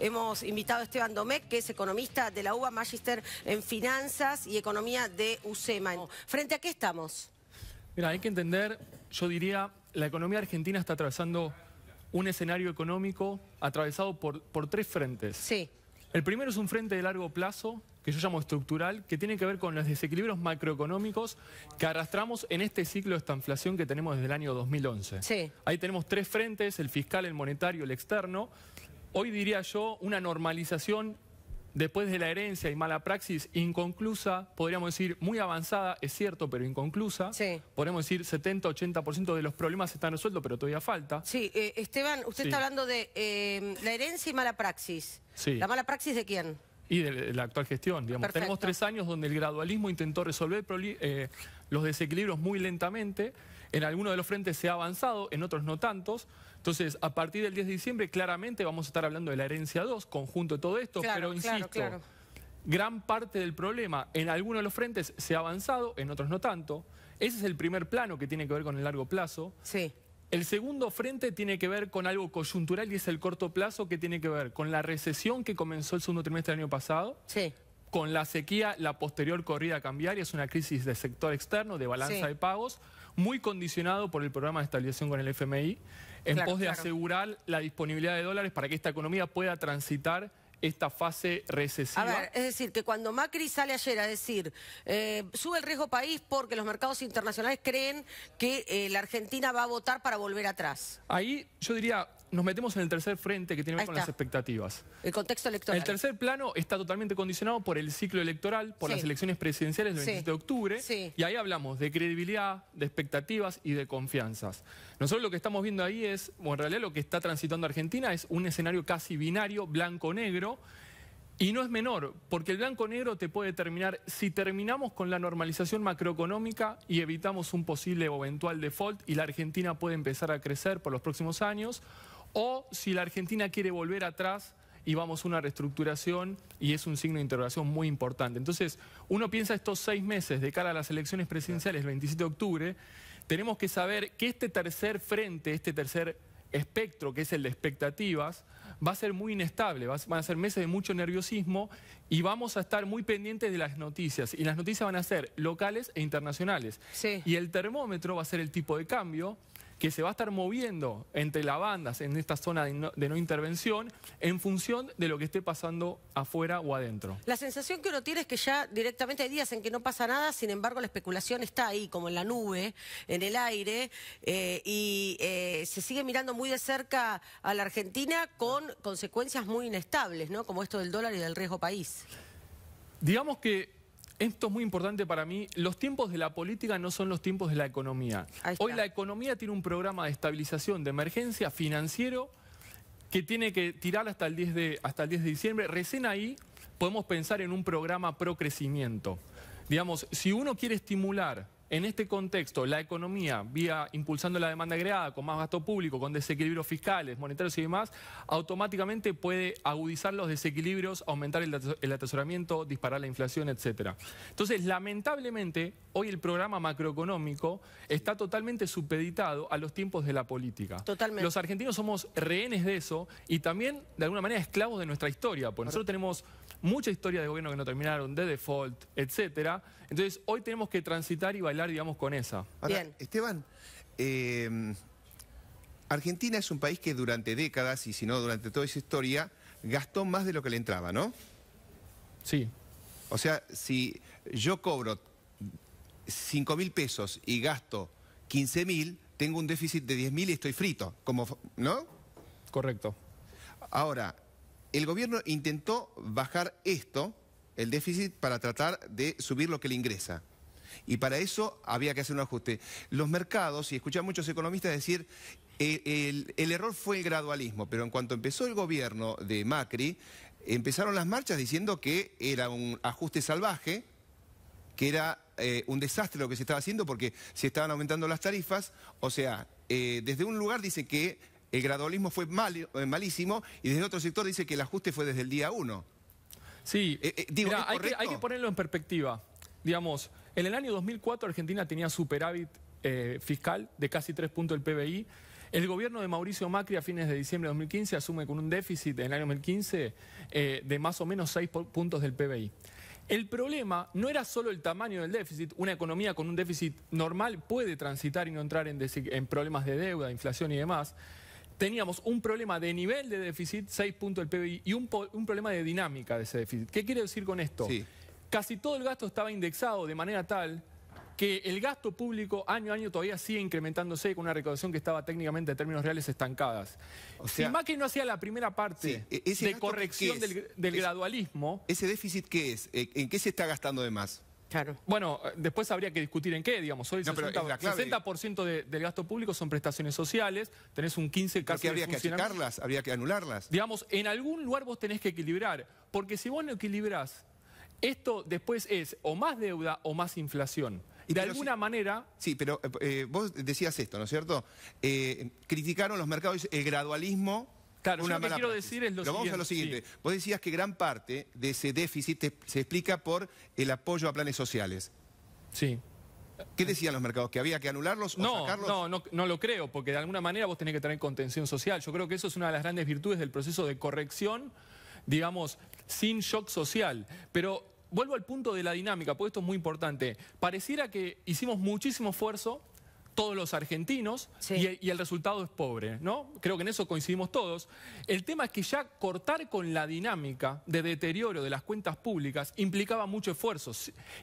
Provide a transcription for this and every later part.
Hemos invitado a Esteban Domecq, que es economista de la UBA, Magister en finanzas y economía de UCEMA. ¿Frente a qué estamos? Mira, hay que entender, yo diría, la economía argentina está atravesando un escenario económico atravesado por, por tres frentes. Sí. El primero es un frente de largo plazo, que yo llamo estructural, que tiene que ver con los desequilibrios macroeconómicos que arrastramos en este ciclo de esta inflación que tenemos desde el año 2011. Sí. Ahí tenemos tres frentes, el fiscal, el monetario, el externo hoy diría yo, una normalización después de la herencia y mala praxis inconclusa, podríamos decir muy avanzada, es cierto, pero inconclusa. Sí. Podríamos decir 70-80% de los problemas están resueltos, pero todavía falta. Sí, eh, Esteban, usted está hablando de em, la herencia y mala praxis. Sí. ¿La mala praxis de quién? Y de la actual gestión, digamos. Tenemos tres años donde el gradualismo intentó resolver eh, los desequilibrios muy lentamente. En algunos de los frentes se ha avanzado, en otros no tantos. Entonces, a partir del 10 de diciembre, claramente vamos a estar hablando de la herencia 2, conjunto de todo esto, pero insisto, gran parte del problema en algunos de los frentes se ha avanzado, en otros no tanto. Ese es el primer plano que tiene que ver con el largo plazo. Sí. El segundo frente tiene que ver con algo coyuntural y es el corto plazo que tiene que ver con la recesión que comenzó el segundo trimestre del año pasado. Con la sequía, la posterior corrida cambiaria, es una crisis de sector externo, de balanza de pagos muy condicionado por el programa de estabilización con el FMI, en pos de asegurar la disponibilidad de dólares para que esta economía pueda transitar esta fase recesiva. A ver, es decir, que cuando Macri sale ayer a decir, eh, sube el riesgo país porque los mercados internacionales creen que eh, la Argentina va a votar para volver atrás. Ahí yo diría, nos metemos en el tercer frente que tiene que ver con las expectativas. El contexto electoral. El tercer plano está totalmente condicionado por el ciclo electoral, por las elecciones presidenciales del 27 de octubre, y ahí hablamos de credibilidad, de expectativas y de confianzas. Nosotros lo que estamos viendo ahí es, o en realidad lo que está transitando Argentina es un escenario casi binario, blanco-negro, y no es menor, porque el blanco-negro te puede determinar si terminamos con la normalización macroeconómica y evitamos un posible o eventual default y la Argentina puede empezar a crecer por los próximos años, o si la Argentina quiere volver atrás y vamos a una reestructuración y es un signo de interrogación muy importante. Entonces, uno piensa estos seis meses de cara a las elecciones presidenciales el 27 de octubre, tenemos que saber que este tercer frente, este tercer espectro, que es el de expectativas, va a ser muy inestable, van a ser meses de mucho nerviosismo y vamos a estar muy pendientes de las noticias. Y las noticias van a ser locales e internacionales. Y el termómetro va a ser el tipo de cambio que se va a estar moviendo entre las bandas en esta zona de no, intervención en función de lo que esté pasando afuera o adentro. La sensación que uno tiene es que ya directamente hay días en que no pasa nada, sin embargo la especulación está ahí, como en la nube, en el aire, eh, y eh, se sigue mirando muy de cerca a la Argentina con consecuencias muy inestables, ¿no? como esto del dólar y del riesgo país. Digamos que esto es muy importante para mí. Los tiempos de la política no son los tiempos de la economía. Hoy la economía tiene un programa de estabilización de emergencia financiero que tiene que tirar hasta el 10 de, diciembre. Recién ahí podemos pensar en un programa pro crecimiento. Digamos, si uno quiere estimular en este contexto, la economía, vía impulsando la demanda agregada, con más gasto público, con desequilibrios fiscales, monetarios y demás, automáticamente puede agudizar los desequilibrios, aumentar el atesoramiento, disparar la inflación, etc. Entonces, lamentablemente, hoy el programa macroeconómico está totalmente supeditado a los tiempos de la política. Totalmente. Los argentinos somos rehenes de eso y también, de alguna manera, esclavos de nuestra historia, porque nosotros tenemos mucha historia de gobierno que no terminaron, de default, etc. Entonces, hoy tenemos que transitar y bailar digamos, con esa. Bien. Esteban, eh, Argentina es un país que durante décadas, y si no durante toda esa historia, gastó más de lo que le entraba, ¿no? Sí. O sea, si yo cobro 5 mil pesos y gasto 15 mil, tengo un déficit de 10 mil y estoy frito, como, ¿no? Correcto. Ahora, el gobierno intentó bajar esto, el déficit, para tratar de subir lo que le ingresa. Y para eso había que hacer un ajuste. Los mercados, y escuché a muchos economistas decir, el, error fue el gradualismo, pero en cuanto empezó el gobierno de Macri, empezaron las marchas diciendo que era un ajuste salvaje, que era eh, un desastre lo que se estaba haciendo porque se estaban aumentando las tarifas. O sea, eh, desde un lugar dice que el gradualismo fue eh, malísimo y desde otro sector dice que el ajuste fue desde el día uno. Sí, hay, que, hay que ponerlo en perspectiva. Digamos, en el año 2004 Argentina tenía superávit eh, fiscal de casi 3 puntos del PBI. El gobierno de Mauricio Macri a fines de diciembre de 2015 asume con un déficit en el año 2015 eh, de más o menos 6 puntos del PBI. El problema no era solo el tamaño del déficit. Una economía con un déficit normal puede transitar y no entrar en, problemas de deuda, inflación y demás. Teníamos un problema de nivel de déficit, 6 puntos del PBI, y un, un problema de dinámica de ese déficit. ¿Qué quiere decir con esto? casi todo el gasto estaba indexado de manera tal que el gasto público año a año todavía sigue incrementándose con una recaudación que estaba técnicamente en términos reales estancadas. Si más que no hacía la primera parte e-, de corrección del, gradualismo... ¿Ese déficit qué es? Eh, ¿En qué se está gastando de más? Claro. Bueno, eh, después habría que discutir en qué, digamos. Hoy el 60%, 60 del gasto público son prestaciones sociales, tenés un 15 casi. habría que achicarlas, habría que anularlas. Digamos, en algún lugar vos tenés que equilibrar, porque si vos no equilibrás esto después es o más deuda o más inflación. Y de alguna manera... Sí, pero eh, eh, vos decías esto, ¿no es cierto? Eh, criticaron los mercados el gradualismo... Claro, lo que quiero decir es lo, siguiente. Vamos a lo siguiente. Vos decías que gran parte de ese déficit se explica por el apoyo a planes sociales. Sí. ¿Qué decían los mercados? ¿Que había que anularlos o no, sacarlos? No, no, no lo creo, porque de alguna manera vos tenés que tener contención social. Yo creo que eso es una de las grandes virtudes del proceso de corrección digamos, sin shock social. Pero vuelvo al punto de la dinámica, porque esto es muy importante. Pareciera que hicimos muchísimo esfuerzo todos los argentinos y, el resultado es pobre, ¿no? Creo que en eso coincidimos todos. El tema es que ya cortar con la dinámica de deterioro de las cuentas públicas implicaba mucho esfuerzo.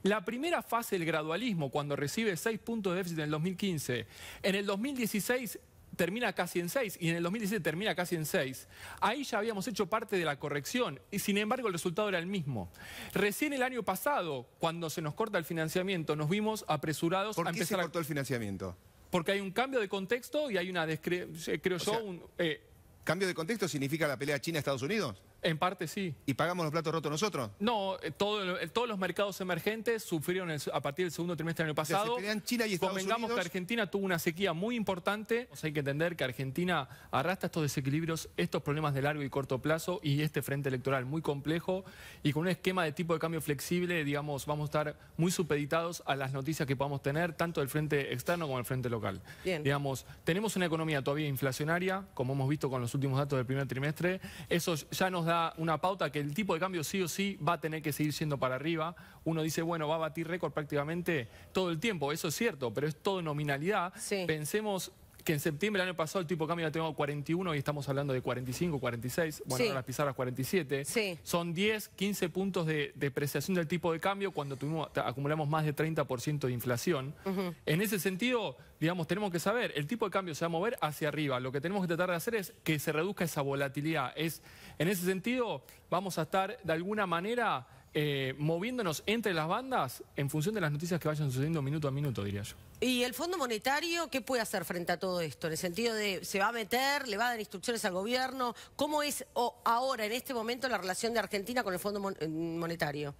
La primera fase del gradualismo, cuando recibe seis puntos de déficit en el 2015, en el 2016 termina casi en 6 y en el 2017 termina casi en 6. Ahí ya habíamos hecho parte de la corrección y sin embargo el resultado era el mismo. Recién el año pasado, cuando se nos corta el financiamiento, nos vimos apresurados ¿Por qué se cortó el financiamiento? Porque hay un cambio de contexto y hay una, creo yo, un... Eh, ¿Cambio de contexto significa la pelea China-Estados Unidos? En parte sí. ¿Y pagamos los platos rotos nosotros? No, eh, eh, todos los mercados emergentes sufrieron a partir del segundo trimestre del año pasado. Se China y Estados Convengamos que Argentina tuvo una sequía muy importante. hay que entender que Argentina arrastra estos desequilibrios, estos problemas de largo y corto plazo y este frente electoral muy complejo y con un esquema de tipo de cambio flexible, digamos, vamos a estar muy supeditados a las noticias que podamos tener, tanto del frente externo como del frente local. Bien. Digamos, tenemos una economía todavía inflacionaria, como hemos visto con los últimos datos del primer trimestre. Eso ya nos da una pauta que el tipo de cambio sí o sí va a tener que seguir siendo para arriba. Uno dice, bueno, va a batir récord prácticamente todo el tiempo, eso es cierto, pero es todo nominalidad. Pensemos que en septiembre del año pasado el tipo de cambio ya tenía 41 y estamos hablando de 45, 46, bueno, las pizarras 47. Son 10, 15 puntos de depreciación del tipo de cambio cuando acumulamos más de 30% de inflación. En ese sentido, digamos, tenemos que saber, el tipo de cambio se va a mover hacia arriba. Lo que tenemos que tratar de hacer es que se reduzca esa volatilidad. Es, en ese sentido, vamos a estar de alguna manera eh, moviéndonos entre las bandas en función de las noticias que vayan sucediendo minuto a minuto, diría yo. ¿Y el Fondo Monetario qué puede hacer frente a todo esto? En el sentido de, ¿se va a meter? ¿Le va a dar instrucciones al gobierno? ¿Cómo es o, ahora, en este momento, la relación de Argentina con el Fondo eh, Monetario?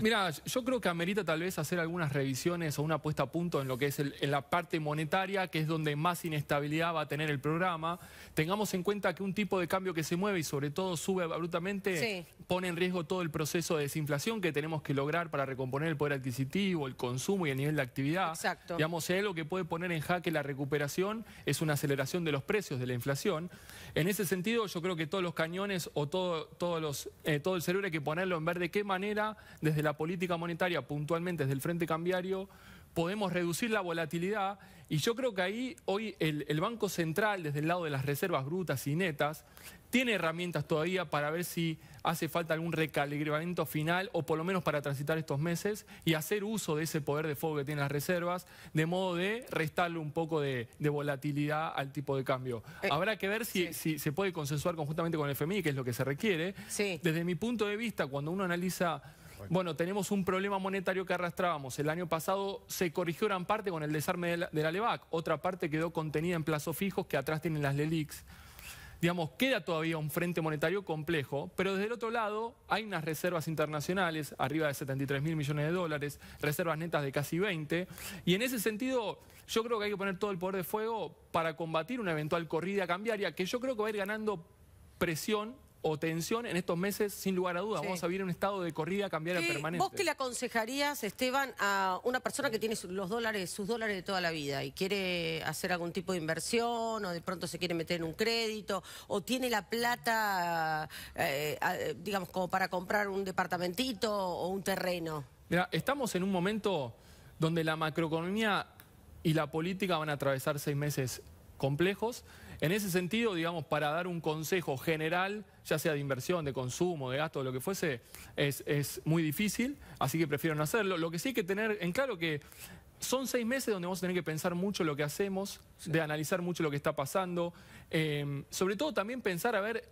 Mira, yo creo que amerita tal vez hacer algunas revisiones o una puesta a punto en lo que es la parte monetaria, que es donde más inestabilidad va a tener el programa. Tengamos en cuenta que un tipo de cambio que se mueve y sobre todo sube abruptamente pone en riesgo todo el proceso de desinflación que tenemos que lograr para recomponer el poder adquisitivo, el consumo y el nivel de actividad. Digamos, si hay algo que puede poner en jaque la recuperación es una aceleración de los precios de la inflación. En ese sentido, yo creo que todos los cañones o todo, eh, todo el cerebro hay que ponerlo en ver de qué manera desde la política monetaria, puntualmente desde el Frente Cambiario, podemos reducir la volatilidad y yo creo que ahí hoy el, Banco Central, desde el lado de las reservas brutas y netas, tiene herramientas todavía para ver si hace falta algún recalibramiento final o por lo menos para transitar estos meses y hacer uso de ese poder de fuego que tienen las reservas, de modo de restarle un poco de, volatilidad al tipo de cambio. Eh, Habrá que ver si, se puede consensuar conjuntamente con el FMI, que es lo que se requiere. Desde mi punto de vista, cuando uno analiza bueno, tenemos un problema monetario que arrastrábamos. El año pasado se corrigió gran parte con el desarme de la, LEVAC. Otra parte quedó contenida en plazos fijos que atrás tienen las LELIX. Digamos, queda todavía un frente monetario complejo, pero desde el otro lado hay unas reservas internacionales, arriba de 73 mil millones de dólares, reservas netas de casi 20, y en ese sentido yo creo que hay que poner todo el poder de fuego para combatir una eventual corrida cambiaria, que yo creo que va a ir ganando presión o tensión en estos meses, sin lugar a dudas. Vamos a vivir un estado de corrida cambiar permanente. ¿Vos qué le aconsejarías, Esteban, a una persona que tiene los dólares, sus dólares de toda la vida y quiere hacer algún tipo de inversión o de pronto se quiere meter en un crédito o tiene la plata, eh, digamos, como para comprar un departamentito o un terreno? Mira, estamos en un momento donde la macroeconomía y la política van a atravesar seis meses complejos. En ese sentido, digamos, para dar un consejo general ya sea de inversión, de consumo, de gasto, lo que fuese, es, muy difícil, así que prefiero no hacerlo. Lo que sí hay que tener en claro que son seis meses donde vamos a tener que pensar mucho lo que hacemos, de analizar mucho lo que está pasando, eh, sobre todo también pensar a ver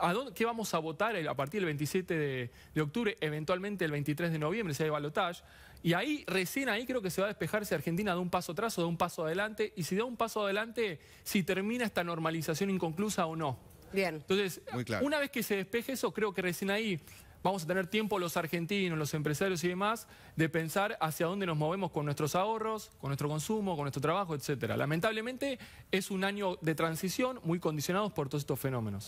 a dónde, qué vamos a votar a partir del 27 de, octubre, eventualmente el 23 de noviembre, si hay balotage. Y ahí, recién ahí creo que se va a despejar si Argentina da un paso atrás o da un paso adelante, y si da un paso adelante, si termina esta normalización inconclusa o no. Bien. Entonces, una vez que se despeje eso, creo que recién ahí vamos a tener tiempo los argentinos, los empresarios y demás, de pensar hacia dónde nos movemos con nuestros ahorros, con nuestro consumo, con nuestro trabajo, etcétera. Lamentablemente es un año de transición muy condicionados por todos estos fenómenos.